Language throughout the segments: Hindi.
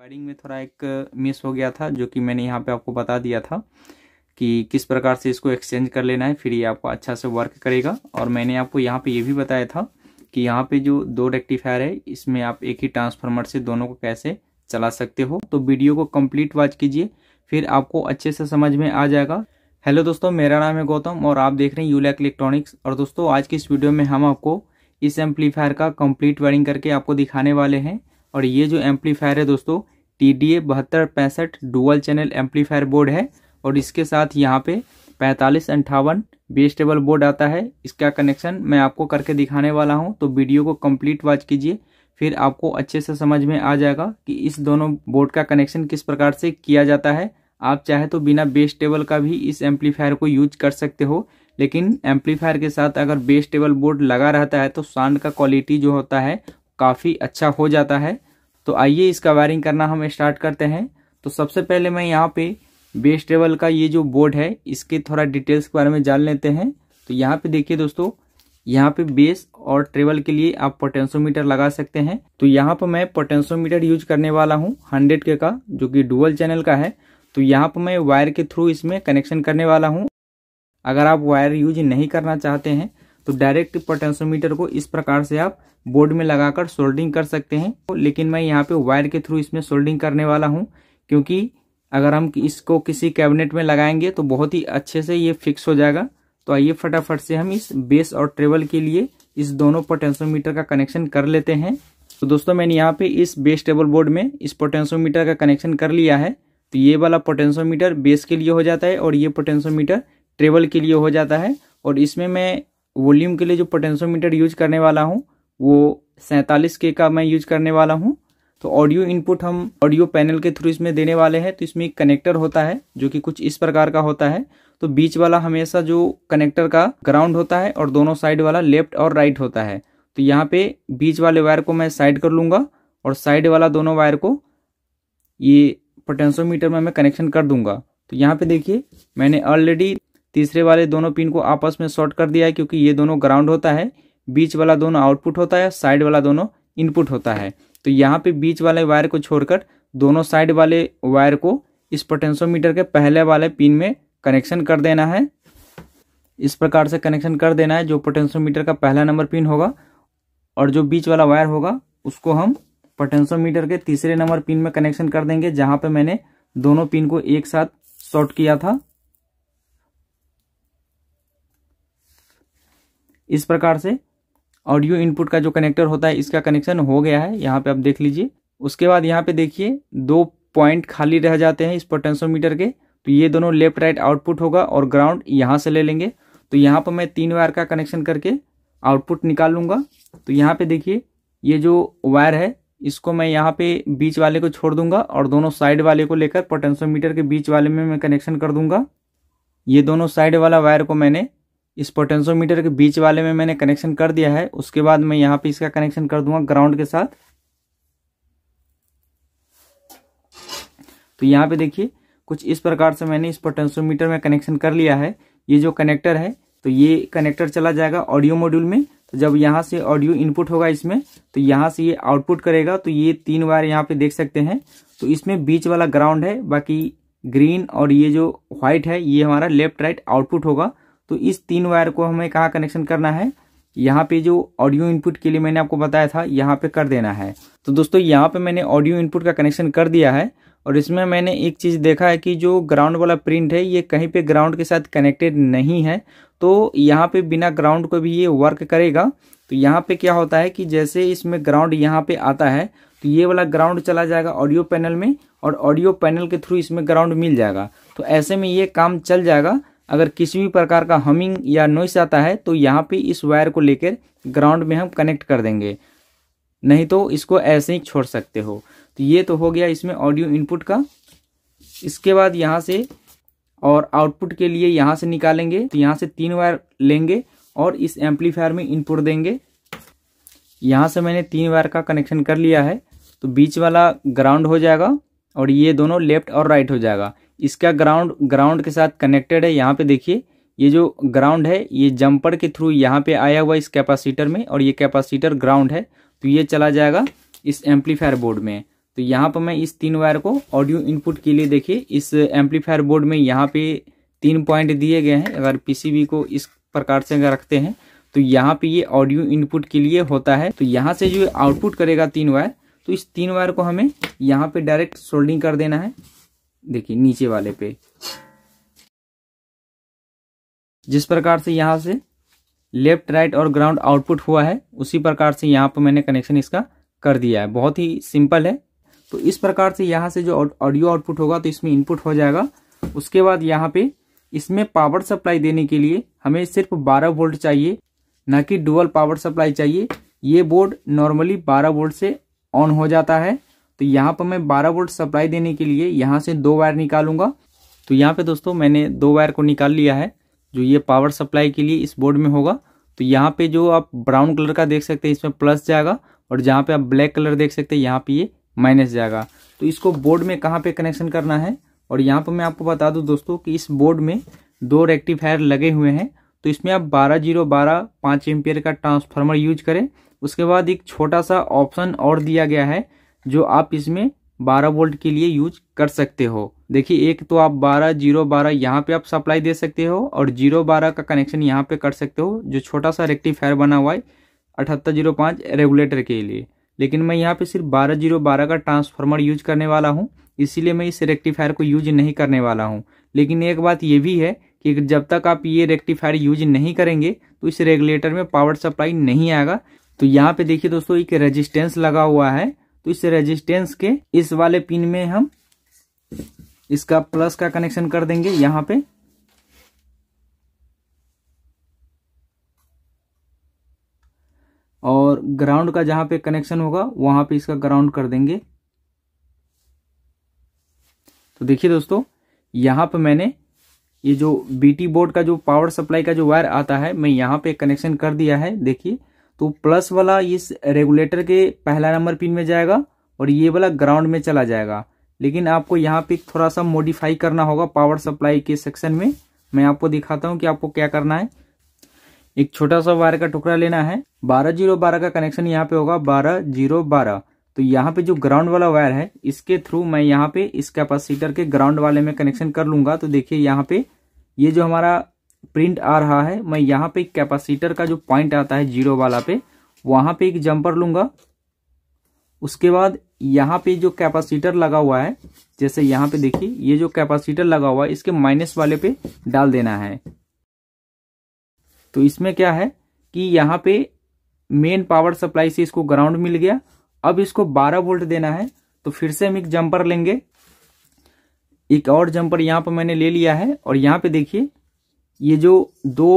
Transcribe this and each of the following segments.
वायरिंग में थोड़ा एक मिस हो गया था जो कि मैंने यहाँ पे आपको बता दिया था कि किस प्रकार से इसको एक्सचेंज कर लेना है फिर ये आपको अच्छा से वर्क करेगा और मैंने आपको यहाँ पे ये भी बताया था कि यहाँ पे जो दो रेक्टिफायर है इसमें आप एक ही ट्रांसफार्मर से दोनों को कैसे चला सकते हो तो वीडियो को कम्प्लीट वॉच कीजिए फिर आपको अच्छे से समझ में आ जाएगा हेलो दोस्तों मेरा नाम है गौतम और आप देख रहे हैं यूलैक इलेक्ट्रॉनिक्स और दोस्तों आज की इस वीडियो में हम आपको इस एम्पलीफायर का कम्प्लीट वायरिंग करके आपको दिखाने वाले हैं और ये जो एम्पलीफायर है दोस्तों टी डी ए बहत्तर पैंसठ डुअल चैनल एम्पलीफायर बोर्ड है और इसके साथ यहाँ पे पैंतालीस अंठावन वेजिटेबल बोर्ड आता है इसका कनेक्शन मैं आपको करके दिखाने वाला हूँ तो वीडियो को कंप्लीट वॉच कीजिए फिर आपको अच्छे से समझ में आ जाएगा कि इस दोनों बोर्ड का कनेक्शन किस प्रकार से किया जाता है आप चाहे तो बिना बेस टेबल का भी इस एम्पलीफायर को यूज कर सकते हो लेकिन एम्पलीफायर के साथ अगर बेस टेबल बोर्ड लगा रहता है तो साउंड का क्वालिटी जो होता है काफ़ी अच्छा हो जाता है तो आइए इसका वायरिंग करना हम स्टार्ट करते हैं तो सबसे पहले मैं यहाँ पे बेस टेबल का ये जो बोर्ड है इसके थोड़ा डिटेल्स के बारे में जान लेते हैं तो यहाँ पे देखिए दोस्तों यहाँ पे बेस और ट्रेवल के लिए आप पोटेंशियोमीटर लगा सकते हैं तो यहाँ पर मैं पोटेंशियोमीटर यूज करने वाला हूँ हंड्रेड के का जो कि डुअल चैनल का है तो यहाँ पर मैं वायर के थ्रू इसमें कनेक्शन करने वाला हूँ अगर आप वायर यूज नहीं करना चाहते हैं तो डायरेक्ट पोटेंशियोमीटर को इस प्रकार से आप बोर्ड में लगाकर सोल्डिंग कर सकते हैं लेकिन मैं यहाँ पे वायर के थ्रू इसमें सोल्डिंग करने वाला हूँ क्योंकि अगर हम इसको किसी कैबिनेट में लगाएंगे तो बहुत ही अच्छे से ये फिक्स हो जाएगा तो आइए फटाफट से हम इस बेस और ट्रेवल के लिए इस दोनों पोटेंशियोमीटर का कनेक्शन कर लेते हैं तो दोस्तों मैंने यहाँ पे इस बेस टेबल बोर्ड में इस पोटेंशियोमीटर का कनेक्शन कर लिया है तो ये वाला पोटेंशियोमीटर बेस के लिए हो जाता है और ये पोटेंशियोमीटर ट्रेवल के लिए हो जाता है और इसमें मैं वॉल्यूम के लिए जो पोटेंशियोमीटर यूज करने वाला हूँ वो सैंतालीस के का मैं यूज करने वाला हूँ तो ऑडियो इनपुट हम ऑडियो पैनल के थ्रू इसमें देने वाले हैं तो इसमें एक कनेक्टर होता है जो कि कुछ इस प्रकार का होता है तो बीच वाला हमेशा जो कनेक्टर का ग्राउंड होता है और दोनों साइड वाला लेफ्ट और राइट होता है तो यहाँ पे बीच वाले वायर को मैं साइड कर लूंगा और साइड वाला दोनों वायर को ये पोटेंशियोमीटर में मैं कनेक्शन कर दूंगा तो यहाँ पे देखिए मैंने ऑलरेडी तीसरे वाले दोनों पिन को आपस में शॉर्ट कर दिया है क्योंकि ये दोनों ग्राउंड होता है बीच वाला दोनों आउटपुट होता है साइड वाला दोनों इनपुट होता है तो यहाँ पे बीच वाले वायर को छोड़कर दोनों साइड वाले वायर को इस पोटेंशियोमीटर के पहले वाले पिन में कनेक्शन कर देना है इस प्रकार से कनेक्शन कर देना है जो पोटेंशियोमीटर का पहला नंबर पिन होगा और जो बीच वाला वायर होगा उसको हम पोटेंशियोमीटर के तीसरे नंबर पिन में कनेक्शन कर देंगे जहां पर मैंने दोनों पिन को एक साथ शॉर्ट किया था इस प्रकार से ऑडियो इनपुट का जो कनेक्टर होता है इसका कनेक्शन हो गया है यहाँ पे आप देख लीजिए उसके बाद यहाँ पे देखिए दो पॉइंट खाली रह जाते हैं इस पोटेंशियोमीटर के तो ये दोनों लेफ्ट राइट आउटपुट होगा और ग्राउंड यहाँ से ले लेंगे तो यहाँ पर मैं तीन वायर का कनेक्शन करके आउटपुट निकाल लूँगा तो यहाँ पे देखिए ये जो वायर है इसको मैं यहाँ पे बीच वाले को छोड़ दूंगा और दोनों साइड वाले को लेकर पोटेंशियोमीटर के बीच वाले में मैं कनेक्शन कर दूंगा ये दोनों साइड वाला वायर को मैंने इस पोटेंशियोमीटर के बीच वाले में मैंने कनेक्शन कर दिया है उसके बाद मैं यहाँ पे इसका कनेक्शन कर दूंगा ग्राउंड के साथ तो यहाँ पे देखिए कुछ इस प्रकार से मैंने इस पोटेंशियोमीटर में कनेक्शन कर लिया है ये जो कनेक्टर है तो ये कनेक्टर चला जाएगा ऑडियो मॉड्यूल में तो जब यहाँ से ऑडियो इनपुट होगा इसमें तो यहाँ से ये आउटपुट करेगा तो ये तीन वायर यहाँ पे देख सकते हैं तो इसमें बीच वाला ग्राउंड है बाकी ग्रीन और ये जो व्हाइट है ये हमारा लेफ्ट राइट आउटपुट होगा तो इस तीन वायर को हमें कहाँ कनेक्शन करना है यहाँ पे जो ऑडियो इनपुट के लिए मैंने आपको बताया था यहाँ पे कर देना है तो दोस्तों यहाँ पे मैंने ऑडियो इनपुट का कनेक्शन कर दिया है और इसमें मैंने एक चीज़ देखा है कि जो ग्राउंड वाला प्रिंट है ये कहीं पे ग्राउंड के साथ कनेक्टेड नहीं है तो यहाँ पे बिना ग्राउंड को भी ये वर्क करेगा तो यहाँ पे क्या होता है कि जैसे इसमें ग्राउंड यहाँ पे आता है तो ये वाला ग्राउंड चला जाएगा ऑडियो पैनल में और ऑडियो पैनल के थ्रू इसमें ग्राउंड मिल जाएगा तो ऐसे में ये काम चल जाएगा अगर किसी भी प्रकार का हमिंग या नोइस आता है तो यहाँ पे इस वायर को लेकर ग्राउंड में हम कनेक्ट कर देंगे नहीं तो इसको ऐसे ही छोड़ सकते हो तो ये तो हो गया इसमें ऑडियो इनपुट का इसके बाद यहाँ से और आउटपुट के लिए यहाँ से निकालेंगे तो यहाँ से तीन वायर लेंगे और इस एम्पलीफायर में इनपुट देंगे यहाँ से मैंने तीन वायर का कनेक्शन कर लिया है तो बीच वाला ग्राउंड हो जाएगा और ये दोनों लेफ्ट और राइट हो जाएगा इसका ग्राउंड ग्राउंड के साथ कनेक्टेड है यहाँ पे देखिए ये जो ग्राउंड है ये जम्पर के थ्रू यहाँ पे आया हुआ इस कैपेसिटर में और ये कैपेसिटर ग्राउंड है तो ये चला जाएगा इस एम्पलीफायर बोर्ड में तो यहाँ पर मैं इस तीन वायर को ऑडियो इनपुट के लिए देखिए इस एम्पलीफायर बोर्ड में यहाँ पे तीन पॉइंट दिए गए हैं अगर पी को इस प्रकार से अगर रखते हैं तो यहाँ पे ये ऑडियो इनपुट के लिए होता है तो यहाँ से जो आउटपुट करेगा तीन वायर तो इस तीन वायर को हमें यहाँ पे डायरेक्ट सोल्डिंग कर देना है देखिए नीचे वाले पे जिस प्रकार से यहाँ से लेफ्ट राइट और ग्राउंड आउटपुट हुआ है उसी प्रकार से यहाँ पर मैंने कनेक्शन इसका कर दिया है बहुत ही सिंपल है तो इस प्रकार से यहाँ से जो ऑडियो आउटपुट होगा तो इसमें इनपुट हो जाएगा उसके बाद यहाँ पे इसमें पावर सप्लाई देने के लिए हमें सिर्फ 12 वोल्ट चाहिए ना कि डुअल पावर सप्लाई चाहिए ये बोर्ड नॉर्मली 12 वोल्ट से ऑन हो जाता है तो यहाँ पर मैं बारह वोल्ट सप्लाई देने के लिए यहाँ से दो वायर निकालूंगा तो यहाँ पे दोस्तों मैंने दो वायर को निकाल लिया है जो ये पावर सप्लाई के लिए इस बोर्ड में होगा तो यहाँ पे जो आप ब्राउन कलर का देख सकते हैं इसमें प्लस जाएगा और जहाँ पे आप ब्लैक कलर देख सकते हैं यहाँ पे ये माइनस जाएगा तो इसको बोर्ड में कहाँ पे कनेक्शन करना है और यहाँ पर मैं आपको बता दूँ दोस्तों कि इस बोर्ड में दो रेक्टिफायर लगे हुए हैं तो इसमें आप बारह जीरो बारह पाँच एम्पियर का ट्रांसफार्मर यूज करें उसके बाद एक छोटा सा ऑप्शन और दिया गया है जो आप इसमें 12 वोल्ट के लिए यूज कर सकते हो देखिए एक तो आप बारह जीरो बारह यहाँ पे आप सप्लाई दे सकते हो और जीरो बारह का कनेक्शन यहाँ पे कर सकते हो जो छोटा सा रेक्टिफायर बना हुआ है अठहत्तर जीरो पाँच रेगुलेटर के लिए लेकिन मैं यहाँ पे सिर्फ बारह जीरो बारह का ट्रांसफार्मर यूज करने वाला हूँ इसीलिए मैं इस रेक्टिफायर को यूज नहीं करने वाला हूँ लेकिन एक बात ये भी है कि जब तक आप ये रेक्टिफायर यूज नहीं करेंगे तो इस रेगुलेटर में पावर सप्लाई नहीं आएगा तो यहाँ पे देखिए दोस्तों एक रेजिस्टेंस लगा हुआ है तो इस रेजिस्टेंस के इस वाले पिन में हम इसका प्लस का कनेक्शन कर देंगे यहां पे और ग्राउंड का जहां पे कनेक्शन होगा वहां पे इसका ग्राउंड कर देंगे तो देखिए दोस्तों यहां पे मैंने ये जो बीटी बोर्ड का जो पावर सप्लाई का जो वायर आता है मैं यहां पे कनेक्शन कर दिया है देखिए तो प्लस वाला इस रेगुलेटर के पहला नंबर पिन में जाएगा और ये वाला ग्राउंड में चला जाएगा लेकिन आपको यहाँ पे थोड़ा सा मॉडिफाई करना होगा पावर सप्लाई के सेक्शन में मैं आपको दिखाता हूँ कि आपको क्या करना है एक छोटा सा वायर का टुकड़ा लेना है बारह जीरो बारह का कनेक्शन यहाँ पे होगा बारह जीरो बारह तो यहाँ पे जो ग्राउंड वाला वायर है इसके थ्रू मैं यहाँ पे इस कैपेसिटर के ग्राउंड वाले में कनेक्शन कर लूंगा तो देखिए यहाँ पे ये जो हमारा प्रिंट आ रहा है मैं यहाँ पे कैपेसिटर का जो पॉइंट आता है जीरो वाला पे वहां पे एक जंपर लूंगा उसके बाद यहाँ पे जो कैपेसिटर लगा हुआ है जैसे यहाँ पे देखिए ये जो कैपेसिटर लगा हुआ है इसके माइनस वाले पे डाल देना है तो इसमें क्या है कि यहाँ पे मेन पावर सप्लाई से इसको ग्राउंड मिल गया अब इसको 12 वोल्ट देना है तो फिर से हम एक जंपर लेंगे एक और जंपर यहाँ पर मैंने ले लिया है और यहाँ पे देखिए ये जो दो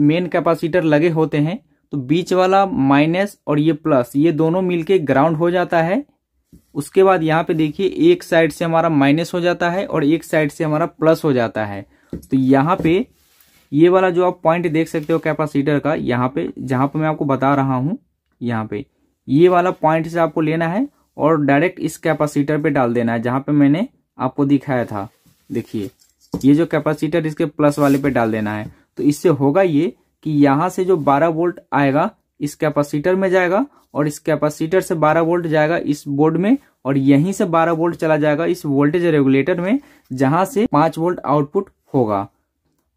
मेन कैपेसिटर लगे होते हैं तो बीच वाला माइनस और ये प्लस ये दोनों मिलके ग्राउंड हो जाता है उसके बाद यहाँ पे देखिए एक साइड से हमारा माइनस हो जाता है और एक साइड से हमारा प्लस हो जाता है तो यहाँ पे ये वाला जो आप पॉइंट देख सकते हो कैपेसिटर का यहाँ पे जहाँ पे मैं आपको बता रहा हूँ यहाँ पे ये वाला पॉइंट से आपको लेना है और डायरेक्ट इस कैपासीटर पे डाल देना है जहाँ पर मैंने आपको दिखाया था देखिए ये जो कैपेसिटर इसके प्लस वाले पे डाल देना है तो इससे होगा ये कि यहाँ से जो 12 वोल्ट आएगा इस कैपेसिटर में जाएगा और इस कैपेसिटर से 12 वोल्ट जाएगा इस बोर्ड में और यहीं से 12 वोल्ट चला जाएगा इस वोल्टेज रेगुलेटर में जहां से 5 वोल्ट आउटपुट होगा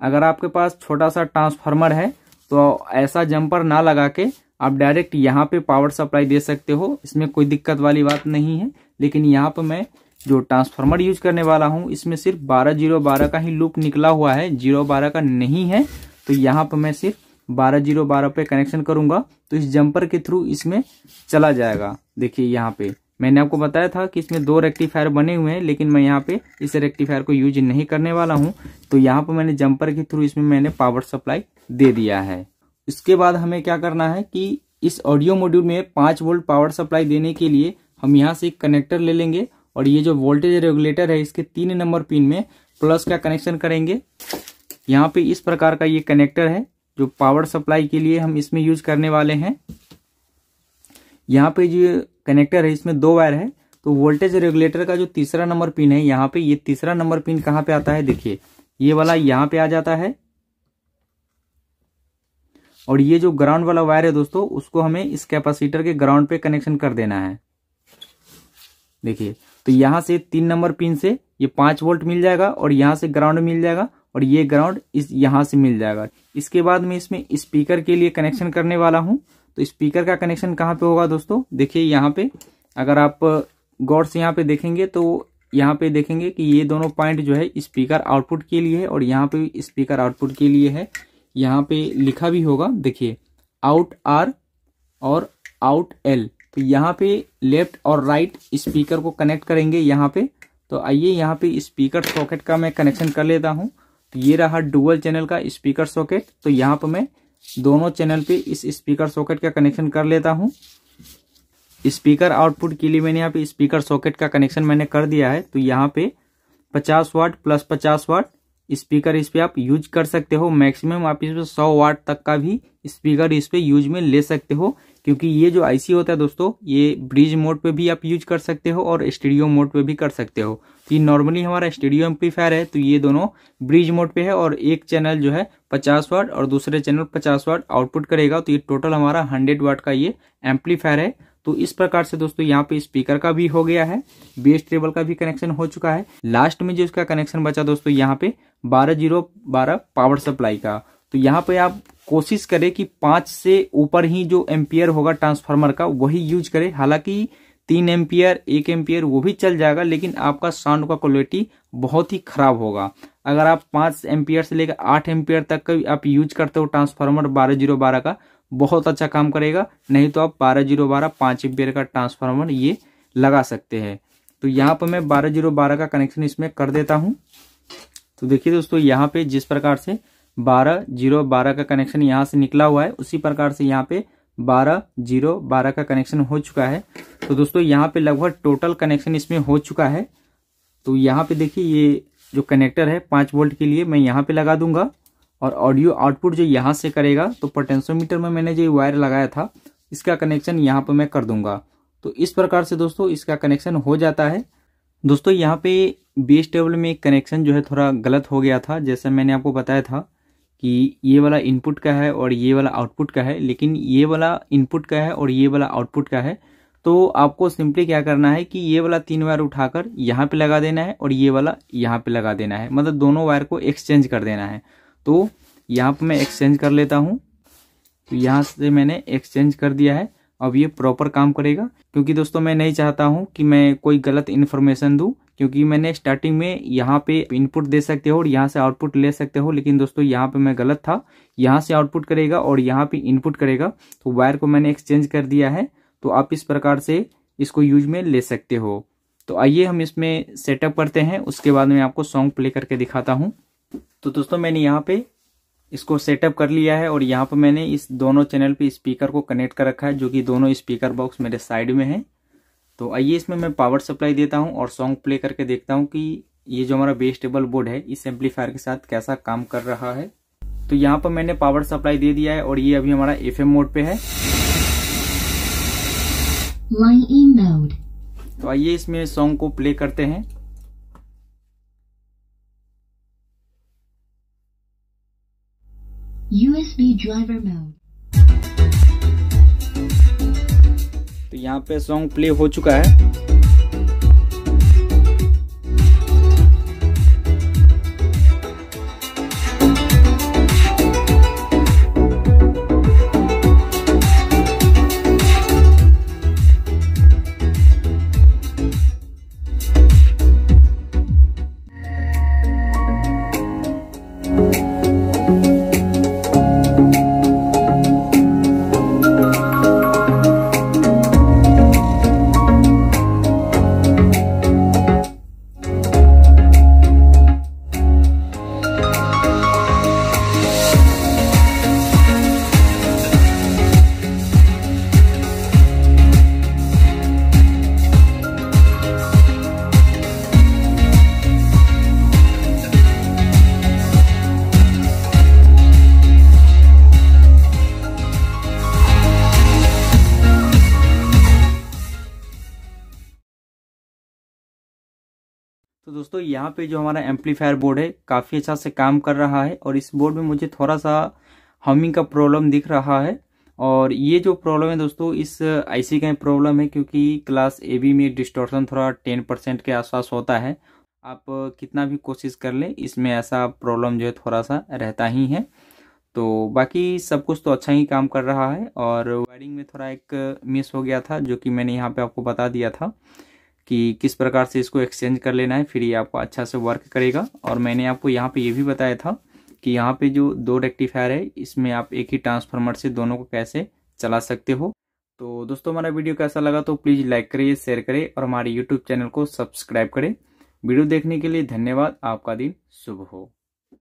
अगर आपके पास छोटा सा ट्रांसफार्मर है तो ऐसा जम्पर ना लगा के आप डायरेक्ट यहाँ पे पावर सप्लाई दे सकते हो इसमें कोई दिक्कत वाली बात नहीं है लेकिन यहाँ पर मैं जो ट्रांसफार्मर यूज करने वाला हूँ इसमें सिर्फ बारह जीरो बारह का ही लूप निकला हुआ है जीरो बारह का नहीं है तो यहाँ पर मैं सिर्फ बारह जीरो बारह पे कनेक्शन करूंगा तो इस जंपर के थ्रू इसमें चला जाएगा देखिए यहाँ पे मैंने आपको बताया था कि इसमें दो रेक्टिफायर बने हुए हैं लेकिन मैं यहाँ पे इस रेक्टिफायर को यूज नहीं करने वाला हूँ तो यहाँ पर मैंने जंपर के थ्रू इसमें मैंने पावर सप्लाई दे दिया है इसके बाद हमें क्या करना है कि इस ऑडियो मॉड्यूल में पांच वोल्ट पावर सप्लाई देने के लिए हम यहाँ से एक कनेक्टर ले लेंगे और ये जो वोल्टेज रेगुलेटर है इसके तीन नंबर पिन में प्लस का कनेक्शन करेंगे यहाँ पे इस प्रकार का ये कनेक्टर है जो पावर सप्लाई के लिए हम इसमें यूज करने वाले हैं यहाँ पे जो कनेक्टर है इसमें दो वायर है तो वोल्टेज रेगुलेटर का जो तीसरा नंबर पिन है यहाँ पे ये तीसरा नंबर पिन कहाँ पे आता है देखिए ये वाला यहाँ पे आ जाता है और ये जो ग्राउंड वाला वायर है दोस्तों उसको हमें इस कैपेसिटर के ग्राउंड पे कनेक्शन कर देना है देखिए तो यहाँ से तीन नंबर पिन से ये पांच वोल्ट मिल जाएगा और यहाँ से ग्राउंड मिल जाएगा और ये ग्राउंड इस यहाँ से मिल जाएगा इसके बाद मैं इसमें स्पीकर के लिए कनेक्शन करने वाला हूँ तो स्पीकर का कनेक्शन कहाँ पे होगा दोस्तों देखिए यहाँ पे अगर आप गौर से यहाँ पे देखेंगे तो यहाँ पे देखेंगे कि ये दोनों पॉइंट जो है स्पीकर आउटपुट के लिए है और यहाँ पे स्पीकर आउटपुट के लिए है यहाँ पे लिखा भी होगा देखिए आउट आर और आउट एल यहाँ पे लेफ्ट और राइट स्पीकर को कनेक्ट करेंगे यहाँ पे तो आइए यहाँ पे स्पीकर सॉकेट का मैं कनेक्शन कर लेता हूँ तो ये रहा डुअल चैनल का स्पीकर सॉकेट तो यहाँ पर मैं दोनों चैनल पे इस स्पीकर सॉकेट का कनेक्शन कर लेता हूँ स्पीकर आउटपुट के लिए मैंने यहाँ पे स्पीकर सॉकेट का कनेक्शन मैंने कर दिया है तो यहाँ पे 50 वाट प्लस 50 वाट स्पीकर इस पर आप यूज कर सकते हो मैक्सिमम आप इस पर वाट तक का भी स्पीकर इस पर यूज में ले सकते हो क्योंकि ये जो आईसी होता है दोस्तों ये ब्रिज मोड पे भी आप यूज कर सकते हो और स्टूडियो मोड पे भी कर सकते हो तो ये नॉर्मली हमारा स्टूडियो एम्पलीफायर है तो ये दोनों ब्रिज मोड पे है और एक चैनल जो है 50 वाट और दूसरे चैनल 50 वाट आउटपुट करेगा तो ये टोटल हमारा 100 वाट का ये एम्पलीफायर है तो इस प्रकार से दोस्तों यहाँ पे स्पीकर का भी हो गया है बेस टेबल का भी कनेक्शन हो चुका है लास्ट में जो इसका कनेक्शन बचा दोस्तों यहाँ पे बारह जीरो बारह पावर सप्लाई का तो यहाँ पे आप कोशिश करें कि पांच से ऊपर ही जो एम्पियर होगा ट्रांसफार्मर का वही यूज करें हालांकि तीन एम्पियर एक एम्पियर वो भी चल जाएगा लेकिन आपका साउंड का क्वालिटी बहुत ही खराब होगा अगर आप पांच एम्पियर से लेकर आठ एम्पियर तक का आप यूज करते हो ट्रांसफार्मर बारह जीरो बारह का बहुत अच्छा काम करेगा नहीं तो आप बारह जीरो बारह पांच एम्पियर का ट्रांसफार्मर ये लगा सकते हैं तो यहाँ पर मैं बारह जीरो बारह का कनेक्शन इसमें कर देता हूँ तो देखिए दोस्तों यहाँ पे जिस प्रकार से बारह जीरो बारह का कनेक्शन यहाँ से निकला हुआ है उसी प्रकार से यहाँ पे बारह जीरो बारह का कनेक्शन हो चुका है तो दोस्तों यहाँ पे लगभग टोटल कनेक्शन इसमें हो चुका है तो यहाँ पे देखिए ये जो कनेक्टर है पाँच वोल्ट के लिए मैं यहाँ पे लगा दूंगा और ऑडियो आउटपुट जो यहाँ से करेगा तो पोटेंशियोमीटर में मैंने जो वायर लगाया था इसका कनेक्शन यहाँ पर मैं कर दूंगा तो इस प्रकार से दोस्तों इसका कनेक्शन हो जाता है दोस्तों यहाँ पे बेस टेबल में कनेक्शन जो है थोड़ा गलत हो गया था जैसे मैंने आपको बताया था कि ये वाला इनपुट का है और ये वाला आउटपुट का है लेकिन ये वाला इनपुट का है और ये वाला आउटपुट का है तो आपको सिंपली क्या करना है कि ये वाला तीन वायर उठाकर यहाँ पे लगा देना है और ये वाला यहाँ पे लगा देना है मतलब दोनों वायर को एक्सचेंज कर देना है तो यहाँ पर मैं एक्सचेंज कर लेता हूँ तो यहाँ से मैंने एक्सचेंज कर दिया है अब ये प्रॉपर काम करेगा क्योंकि दोस्तों मैं नहीं चाहता हूँ कि मैं कोई गलत इन्फॉर्मेशन दूँ क्योंकि मैंने स्टार्टिंग में यहाँ पे इनपुट दे सकते हो और यहाँ से आउटपुट ले सकते हो लेकिन दोस्तों यहाँ पे मैं गलत था यहाँ से आउटपुट करेगा और यहाँ पे इनपुट करेगा तो वायर को मैंने एक्सचेंज कर दिया है तो आप इस प्रकार से इसको यूज में ले सकते हो तो आइए हम इसमें सेटअप करते हैं उसके बाद में आपको सॉन्ग प्ले करके दिखाता हूँ तो दोस्तों मैंने यहाँ पे इसको सेटअप कर लिया है और यहाँ पर मैंने इस दोनों चैनल पे स्पीकर को कनेक्ट कर रखा है जो कि दोनों स्पीकर बॉक्स मेरे साइड में है तो आइए इसमें मैं पावर सप्लाई देता हूँ और सॉन्ग प्ले करके देखता हूँ कि ये जो हमारा टेबल बोर्ड है इस एम्पलीफायर के साथ कैसा काम कर रहा है तो यहाँ पर मैंने पावर सप्लाई दे दिया है और ये अभी हमारा एफ मोड पे है तो आइए इसमें सॉन्ग को प्ले करते हैं driver mode. तो यहाँ पे सॉन्ग प्ले हो चुका है दोस्तों यहाँ पे जो हमारा एम्पलीफायर बोर्ड है काफ़ी अच्छा से काम कर रहा है और इस बोर्ड में मुझे थोड़ा सा हमिंग का प्रॉब्लम दिख रहा है और ये जो प्रॉब्लम है दोस्तों इस आईसी का प्रॉब्लम है क्योंकि क्लास ए बी में डिस्टॉर्शन थोड़ा टेन परसेंट के आसपास होता है आप कितना भी कोशिश कर लें इसमें ऐसा प्रॉब्लम जो है थोड़ा सा रहता ही है तो बाकी सब कुछ तो अच्छा ही काम कर रहा है और वायरिंग में थोड़ा एक मिस हो गया था जो कि मैंने यहाँ पर आपको बता दिया था कि किस प्रकार से इसको एक्सचेंज कर लेना है फिर ये आपको अच्छा से वर्क करेगा और मैंने आपको यहाँ पे ये भी बताया था कि यहाँ पे जो दो रेक्टिफायर है इसमें आप एक ही ट्रांसफार्मर से दोनों को कैसे चला सकते हो तो दोस्तों हमारा वीडियो कैसा लगा तो प्लीज़ लाइक करिए शेयर करें और हमारे यूट्यूब चैनल को सब्सक्राइब करें वीडियो देखने के लिए धन्यवाद आपका दिन शुभ हो